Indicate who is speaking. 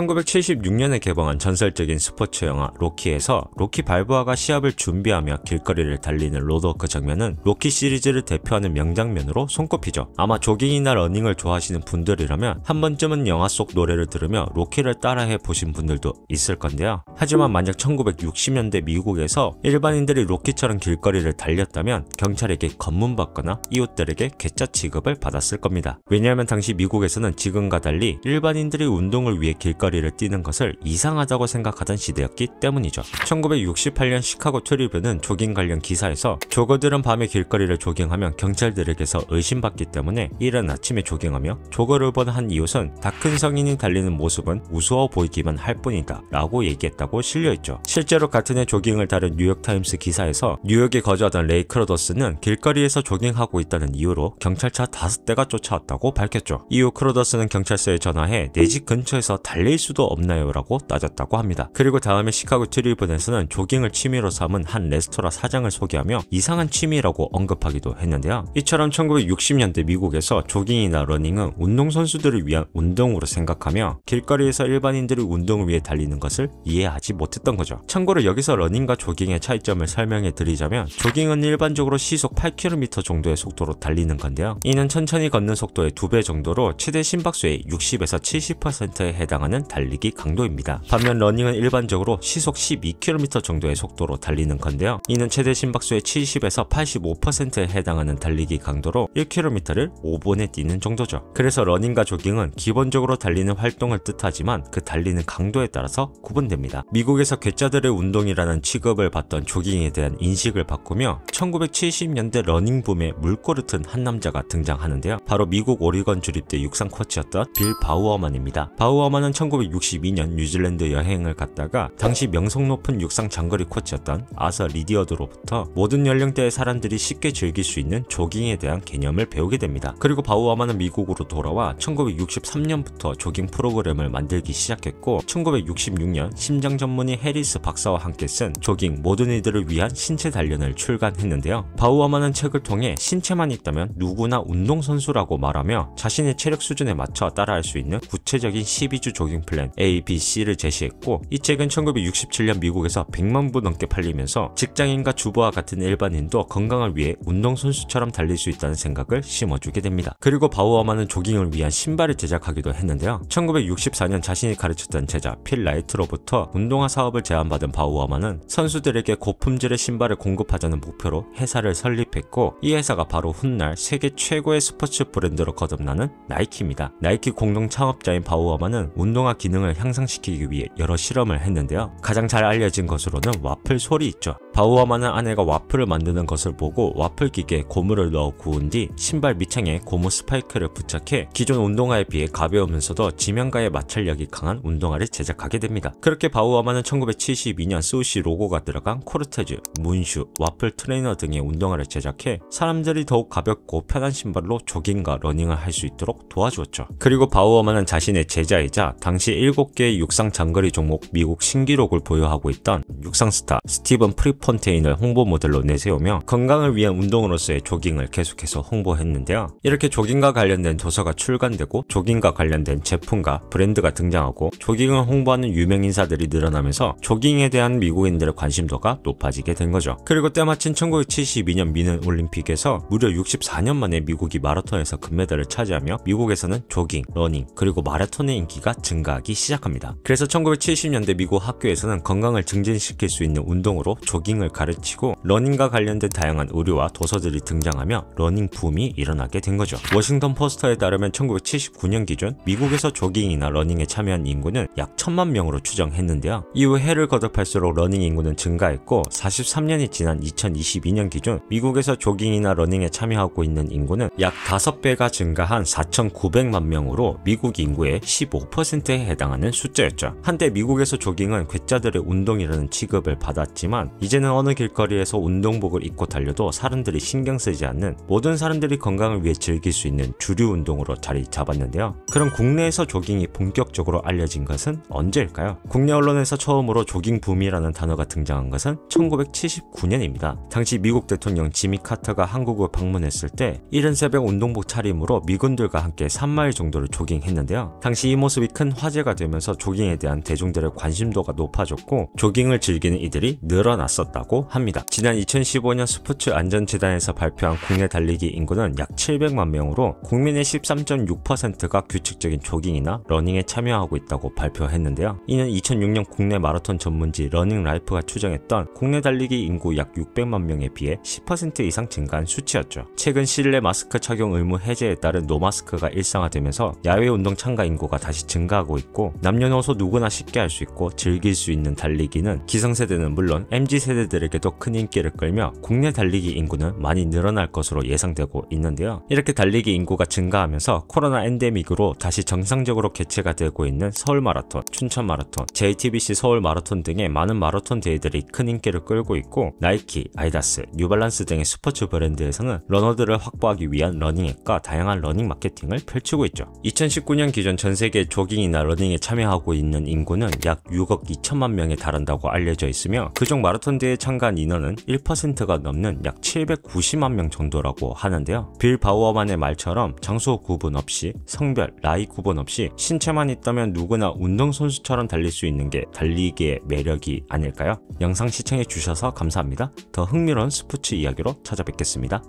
Speaker 1: 1976년에 개봉한 전설적인 스포츠 영화 로키에서 로키 발보아가 시합을 준비하며 길거리를 달리는 로드워크 장면은 로키 시리즈를 대표하는 명장면으로 손꼽히죠. 아마 조깅이나 러닝을 좋아하시는 분들이라면 한 번쯤은 영화 속 노래를 들으며 로키를 따라해 보신 분들도 있을 건데요. 하지만 만약 1960년대 미국에서 일반인들이 로키처럼 길거리를 달렸다면 경찰에게 검문받거나 이웃들에게 개짜 취급을 받았을 겁니다. 왜냐하면 당시 미국에서는 지금과 달리 일반인들이 운동을 위해 길거리 길거리를 뛰는 것을 이상하다고 생각하던 시대였기 때문이죠. 1968년 시카고 트리뷰는 조깅 관련 기사에서 조거들은 밤에 길거리를 조깅하면 경찰들에게서 의심받기 때문에 이른 아침에 조깅하며 조거를 본 한 이웃은 다 큰 성인이 달리는 모습은 우스워 보이기만 할 뿐이다 라고 얘기했다고 실려있죠. 실제로 같은 해 조깅을 다룬 뉴욕타임스 기사에서 뉴욕에 거주하던 레이 크로더스는 길거리에서 조깅하고 있다는 이유로 경찰차 5대가 쫓아왔다고 밝혔죠. 이후 크로더스는 경찰서에 전화해 내 집 근처에서 달릴 수도 없나요? 라고 따졌다고 합니다. 그리고 다음에 시카고 트리븐에서는 조깅을 취미로 삼은 한레스토라 사장을 소개하며 이상한 취미라고 언급하기도 했는데요. 이처럼 1960년대 미국에서 조깅이나 러닝은 운동선수들을 위한 운동으로 생각하며 길거리에서 일반인들이 운동을 위해 달리는 것을 이해하지 못했던 거죠. 참고로 여기서 러닝과 조깅의 차이점을 설명해 드리자면 조깅은 일반적으로 시속 8km 정도의 속도로 달리는 건데요. 이는 천천히 걷는 속도의 2배 정도로 최대 심박수의 60에서 70%에 해당하는 않는 달리기 강도입니다. 반면 러닝은 일반적으로 시속 12km 정도의 속도로 달리는 건데요. 이는 최대 심박수의 70에서 85%에 해당하는 달리기 강도로 1km를 5분에 뛰는 정도죠. 그래서 러닝과 조깅은 기본적으로 달리는 활동을 뜻하지만 그 달리는 강도에 따라서 구분됩니다. 미국에서 괴짜들의 운동이라는 취급을 받던 조깅에 대한 인식을 바꾸며 1970년대 러닝붐에 물꼬를 튼 한 남자가 등장하는데요. 바로 미국 오리건 주립대 육상 코치였던 빌 바우어만입니다. 바우어만은 1 9 1962년 뉴질랜드 여행을 갔다가 당시 명성 높은 육상 장거리 코치였던 아서 리디어드로부터 모든 연령대의 사람들이 쉽게 즐길 수 있는 조깅에 대한 개념을 배우게 됩니다. 그리고 바우아마는 미국으로 돌아와 1963년부터 조깅 프로그램을 만들기 시작했고 1966년 심장 전문의 해리스 박사와 함께 쓴 조깅 모든 이들을 위한 신체 단련을 출간했는데요. 바우아마는 책을 통해 신체만 있다면 누구나 운동선수라고 말하며 자신의 체력 수준에 맞춰 따라할 수 있는 구체적인 12주 조깅 마케팅 플랜 ABC를 제시했고 이 책은 1967년 미국에서 100만 부 넘게 팔리면서 직장인과 주부와 같은 일반인도 건강을 위해 운동선수처럼 달릴 수 있다는 생각을 심어주게 됩니다. 그리고 바우어만은 조깅을 위한 신발을 제작하기도 했는데요. 1964년 자신이 가르쳤던 제자 필 라이트로부터 운동화 사업을 제안받은 바우어만은 선수들에게 고품질의 신발을 공급하자는 목표로 회사를 설립했고 이 회사가 바로 훗날 세계 최고의 스포츠 브랜드로 거듭나는 나이키입니다. 나이키 공동 창업자인 바우어만은 운동화 활화 기능을 향상시키기 위해 여러 실험을 했는데요. 가장 잘 알려진 것으로는 와플 소리 있죠. 바우어만은 아내가 와플을 만드는 것을 보고 와플 기계에 고무를 넣어 구운 뒤 신발 밑창에 고무 스파이크를 부착해 기존 운동화에 비해 가벼우면서도 지면가에 마찰력이 강한 운동화를 제작하게 됩니다. 그렇게 바우어만은 1972년 소시 로고가 들어간 코르테즈, 문슈, 와플 트레이너 등의 운동화를 제작해 사람들이 더욱 가볍고 편한 신발로 조깅과 러닝을 할 수 있도록 도와주었죠. 그리고 바우어만은 자신의 제자이자 당시 7개의 육상 장거리 종목 미국 신기록을 보유하고 있던 육상 스타 스티븐 프리 컨테인을 홍보 모델로 내세우며 건강을 위한 운동으로서의 조깅을 계속해서 홍보했는데요. 이렇게 조깅과 관련된 도서가 출간되고 조깅과 관련된 제품과 브랜드가 등장하고 조깅을 홍보하는 유명 인사들이 늘어나면서 조깅에 대한 미국인들의 관심도가 높아지게 된 거죠. 그리고 때마침 1972년 미는 올림픽에서 무려 64년 만에 미국이 마라톤에서 금메달을 차지하며 미국에서는 조깅, 러닝, 그리고 마라톤의 인기가 증가하기 시작합니다. 그래서 1970년대 미국 학교에서는 건강을 증진시킬 수 있는 운동으로 조깅 로깅을 가르치고 러닝과 관련된 다양한 의류와 도서들이 등장하며 러닝 붐이 일어나게 된 거죠. 워싱턴 포스터에 따르면 1979년 기준 미국에서 조깅이나 러닝에 참여한 인구는 약1 천만 명으로 추정했는데요. 이후 해를 거듭할수록 러닝 인구는 증가했고 43년이 지난 2022년 기준 미국에서 조깅이나 러닝에 참여하고 있는 인구는 약 5배가 증가한 4,900만 명으로 미국 인구의 15%에 해당하는 숫자였죠. 한때 미국에서 조깅은 괴짜들의 운동이라는 취급을 받았지만 이제 이제는 어느 길거리에서 운동복을 입고 달려도 사람들이 신경 쓰지 않는 모든 사람들이 건강을 위해 즐길 수 있는 주류 운동으로 자리 잡았는데요. 그럼 국내에서 조깅이 본격적으로 알려진 것은 언제일까요? 국내 언론에서 처음으로 조깅 붐이라는 단어가 등장한 것은 1979년입니다. 당시 미국 대통령 지미 카터가 한국을 방문했을 때 이른 새벽 운동복 차림으로 미군들과 함께 3마일 정도를 조깅했는데요. 당시 이 모습이 큰 화제가 되면서 조깅에 대한 대중들의 관심도가 높아졌고 조깅을 즐기는 이들이 늘어났었다. 늘었다고 합니다. 지난 2015년 스포츠 안전재단에서 발표한 국내 달리기 인구는 약 700만 명으로 국민의 13.6%가 규칙적인 조깅이나 러닝에 참여하고 있다고 발표했는데요. 이는 2006년 국내 마라톤 전문지 러닝라이프가 추정했던 국내 달리기 인구 약 600만 명에 비해 10% 이상 증가한 수치였죠. 최근 실내 마스크 착용 의무 해제에 따른 노마스크가 일상화되면서 야외 운동 참가 인구가 다시 증가하고 있고 남녀노소 누구나 쉽게 할 수 있고 즐길 수 있는 달리기는 기성세대는 물론 MZ세대 세대들에게 도큰 인기를 끌며 국내 달리기 인구는 많이 늘어날 것으로 예상되고 있는데요. 이렇게 달리기 인구가 증가하면서 코로나 엔데믹으로 다시 정상적으로 개최가 되고 있는 서울 마라톤, 춘천 마라톤, JTBC 서울 마라톤 등의 많은 마라톤 대회들이 큰 인기를 끌고 있고 나이키, 아이다스, 뉴발란스 등의 스포츠 브랜드에서는 러너들을 확보하기 위한 러닝앱과 다양한 러닝 마케팅을 펼치고 있죠. 2019년 기준 전 세계 조깅이나 러닝에 참여하고 있는 인구는 약 6억 2천만 명에 달한다고 알려져 있으며 그중 마라톤 대회 콘퍼에 참가한 인원은 1%가 넘는 약 790만 명 정도라고 하는데요. 빌 바우어만의 말처럼 장소 구분 없이 성별, 나이 구분 없이 신체만 있다면 누구나 운동선수처럼 달릴 수 있는 게 달리기의 매력이 아닐까요? 영상 시청해 주셔서 감사합니다. 더 흥미로운 스포츠 이야기로 찾아뵙겠습니다.